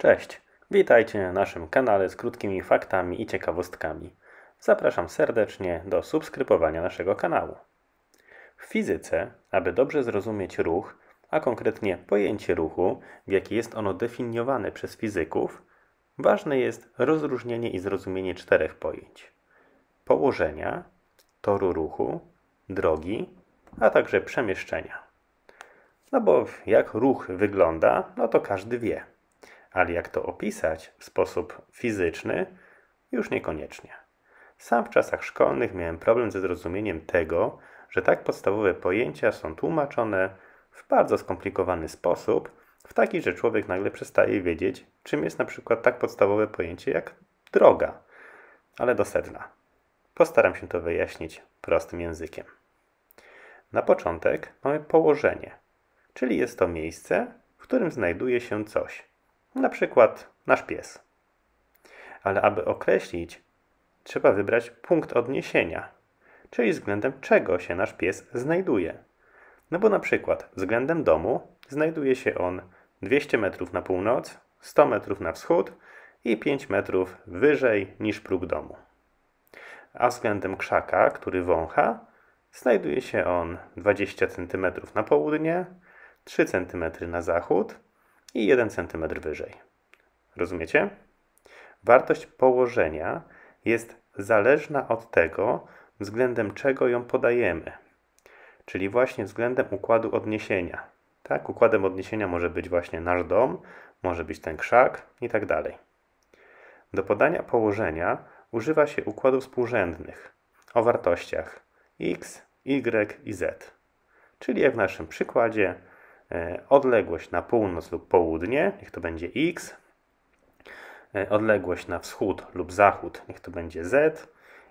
Cześć, witajcie na naszym kanale z krótkimi faktami i ciekawostkami. Zapraszam serdecznie do subskrybowania naszego kanału. W fizyce, aby dobrze zrozumieć ruch, a konkretnie pojęcie ruchu, w jaki jest ono definiowane przez fizyków, ważne jest rozróżnienie i zrozumienie czterech pojęć: położenia, toru ruchu, drogi, a także przemieszczenia. No bo jak ruch wygląda, no to każdy wie ale jak to opisać w sposób fizyczny, już niekoniecznie. Sam w czasach szkolnych miałem problem ze zrozumieniem tego, że tak podstawowe pojęcia są tłumaczone w bardzo skomplikowany sposób, w taki, że człowiek nagle przestaje wiedzieć, czym jest na przykład tak podstawowe pojęcie jak droga, ale do sedna. Postaram się to wyjaśnić prostym językiem. Na początek mamy położenie, czyli jest to miejsce, w którym znajduje się coś na przykład nasz pies. Ale aby określić, trzeba wybrać punkt odniesienia, czyli względem czego się nasz pies znajduje. No bo na przykład względem domu znajduje się on 200 metrów na północ, 100 metrów na wschód i 5 metrów wyżej niż próg domu. A względem krzaka, który wącha, znajduje się on 20 cm na południe, 3 cm na zachód i 1 cm wyżej. Rozumiecie? Wartość położenia jest zależna od tego, względem czego ją podajemy, czyli właśnie względem układu odniesienia. Tak, układem odniesienia może być właśnie nasz dom, może być ten krzak i tak dalej. Do podania położenia używa się układów współrzędnych o wartościach x, y i z, czyli jak w naszym przykładzie E, odległość na północ lub południe, niech to będzie x, e, odległość na wschód lub zachód, niech to będzie z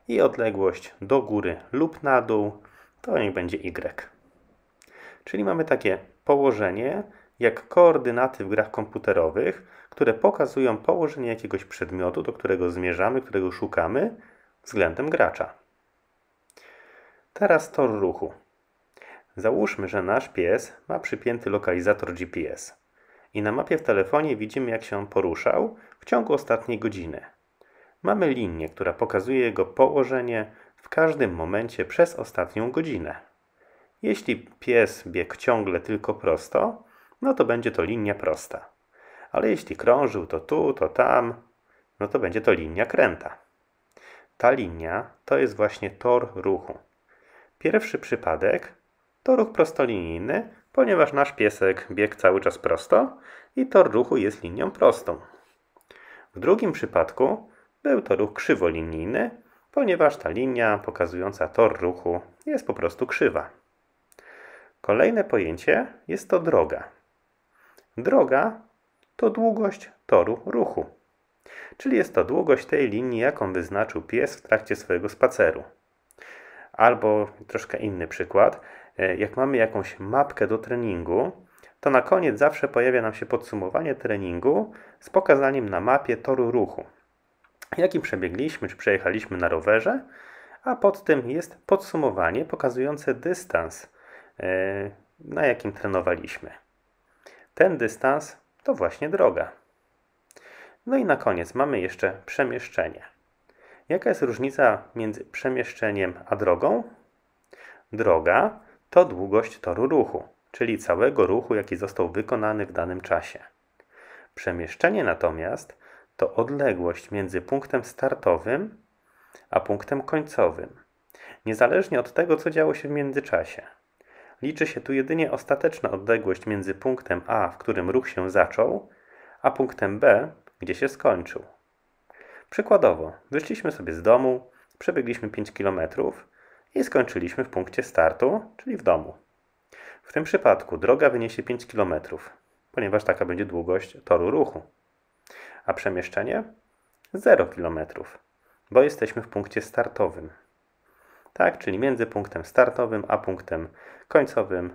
i odległość do góry lub na dół, to niech będzie y. Czyli mamy takie położenie jak koordynaty w grach komputerowych, które pokazują położenie jakiegoś przedmiotu, do którego zmierzamy, którego szukamy względem gracza. Teraz tor ruchu. Załóżmy, że nasz pies ma przypięty lokalizator GPS i na mapie w telefonie widzimy, jak się on poruszał w ciągu ostatniej godziny. Mamy linię, która pokazuje jego położenie w każdym momencie przez ostatnią godzinę. Jeśli pies biegł ciągle tylko prosto, no to będzie to linia prosta. Ale jeśli krążył to tu, to tam, no to będzie to linia kręta. Ta linia to jest właśnie tor ruchu. Pierwszy przypadek to ruch prostolinijny, ponieważ nasz piesek biegł cały czas prosto i tor ruchu jest linią prostą. W drugim przypadku był to ruch krzywolinijny, ponieważ ta linia pokazująca tor ruchu jest po prostu krzywa. Kolejne pojęcie jest to droga. Droga to długość toru ruchu, czyli jest to długość tej linii, jaką wyznaczył pies w trakcie swojego spaceru. Albo troszkę inny przykład, E, jak mamy jakąś mapkę do treningu, to na koniec zawsze pojawia nam się podsumowanie treningu z pokazaniem na mapie toru ruchu, jakim przebiegliśmy czy przejechaliśmy na rowerze, a pod tym jest podsumowanie pokazujące dystans, e, na jakim trenowaliśmy. Ten dystans to właśnie droga. No i na koniec mamy jeszcze przemieszczenie. Jaka jest różnica między przemieszczeniem a drogą? Droga to długość toru ruchu, czyli całego ruchu, jaki został wykonany w danym czasie. Przemieszczenie natomiast to odległość między punktem startowym a punktem końcowym, niezależnie od tego, co działo się w międzyczasie. Liczy się tu jedynie ostateczna odległość między punktem A, w którym ruch się zaczął, a punktem B, gdzie się skończył. Przykładowo, wyszliśmy sobie z domu, przebiegliśmy 5 kilometrów i skończyliśmy w punkcie startu, czyli w domu. W tym przypadku droga wyniesie 5 km, ponieważ taka będzie długość toru ruchu, a przemieszczenie 0 km, bo jesteśmy w punkcie startowym. Tak, czyli między punktem startowym a punktem końcowym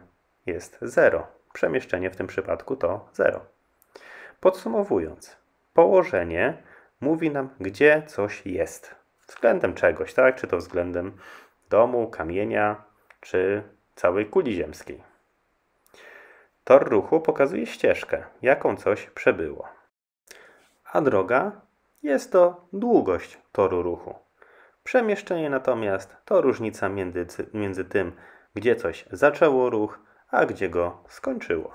jest 0. Przemieszczenie w tym przypadku to 0. Podsumowując, położenie mówi nam, gdzie coś jest. Względem czegoś, tak? Czy to względem domu, kamienia czy całej kuli ziemskiej. Tor ruchu pokazuje ścieżkę, jaką coś przebyło. A droga jest to długość toru ruchu. Przemieszczenie natomiast to różnica między, między tym, gdzie coś zaczęło ruch, a gdzie go skończyło.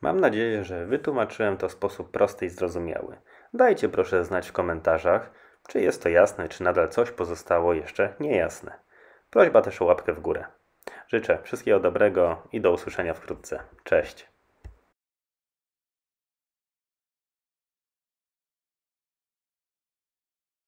Mam nadzieję, że wytłumaczyłem to w sposób prosty i zrozumiały. Dajcie proszę znać w komentarzach, czy jest to jasne, czy nadal coś pozostało jeszcze niejasne? Prośba też o łapkę w górę. Życzę wszystkiego dobrego i do usłyszenia wkrótce. Cześć.